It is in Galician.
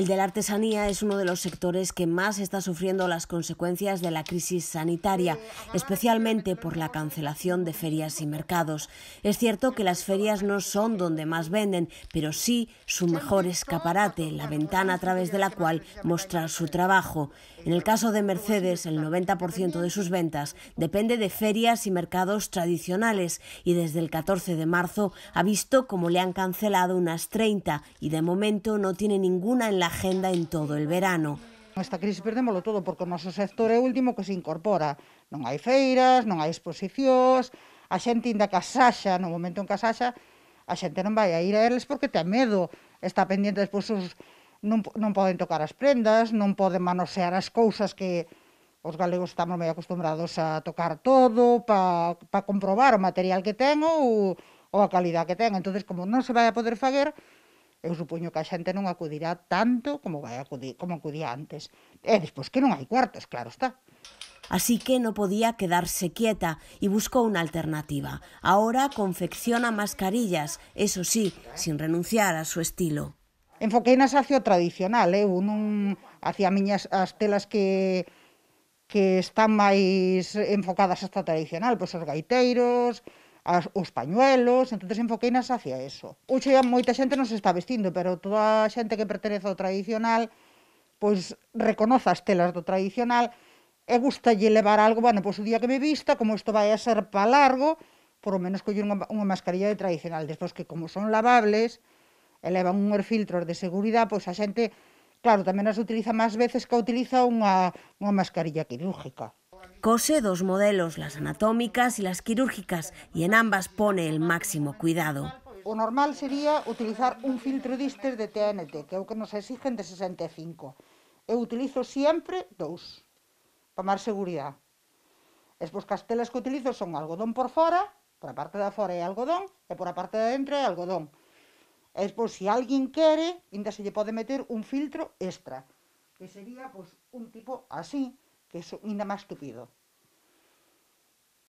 El de la artesanía es uno de los sectores que más está sufriendo las consecuencias de la crisis sanitaria, especialmente por la cancelación de ferias y mercados. Es cierto que las ferias no son donde más venden, pero sí su mejor escaparate, la ventana a través de la cual mostrar su trabajo. En el caso de Mercedes, el 90% de sus ventas depende de ferias y mercados tradicionales y desde el 14 de marzo ha visto como le han cancelado unas 30 y de momento no tiene ninguna en la agenda en todo el verano. Esta crise perdémolo todo porque o noso sector é o último que se incorpora. Non hai feiras, non hai exposicións, a xente inda casaxa, no momento en casaxa, a xente non vai a ir a eles porque ten medo, está pendiente despois os, non, non poden tocar as prendas, non poden manosear as cousas que os galegos estamos moi acostumbrados a tocar todo para pa comprobar o material que ten ou, ou a calidad que ten. Entón, como non se vai a poder faguer, eu supoño que a xente non acudirá tanto como vai acudir, como acudía antes. E despois que non hai cuartos, claro está. Así que no podía quedarse quieta y buscó una alternativa. Ahora confecciona mascarillas, eso sí, sin renunciar a su estilo. Enfoquei nas hacia o tradicional, eu eh? non hacia miñas as telas que que están máis enfocadas hasta tradicional, pois os gaiteiros, as, os pañuelos, entonces enfoqueinas hacia eso. Oxe, moita xente non se está vestindo, pero toda a xente que pertenece ao tradicional pois reconoza as telas do tradicional e lle levar algo, bueno, pois o día que me vista, como isto vai a ser pa largo, por o menos coller unha, unha mascarilla de tradicional, despois que como son lavables, elevan un filtros de seguridade, pois a xente, claro, tamén as utiliza máis veces que utiliza unha, unha mascarilla quirúrgica. Cose dos modelos, las anatómicas y las quirúrgicas, y en ambas pone el máximo cuidado. O normal sería utilizar un filtro díster de TNT, que é o que nos exigen de 65. Eu utilizo sempre dous, para máis seguridade. E pois castelas que utilizo son algodón por fora, por a parte da fora é algodón, e por a parte da dentro é algodón. E pois, se alguén quere, ainda se lle pode meter un filtro extra, que sería pois, un tipo así, que es nada más estúpido.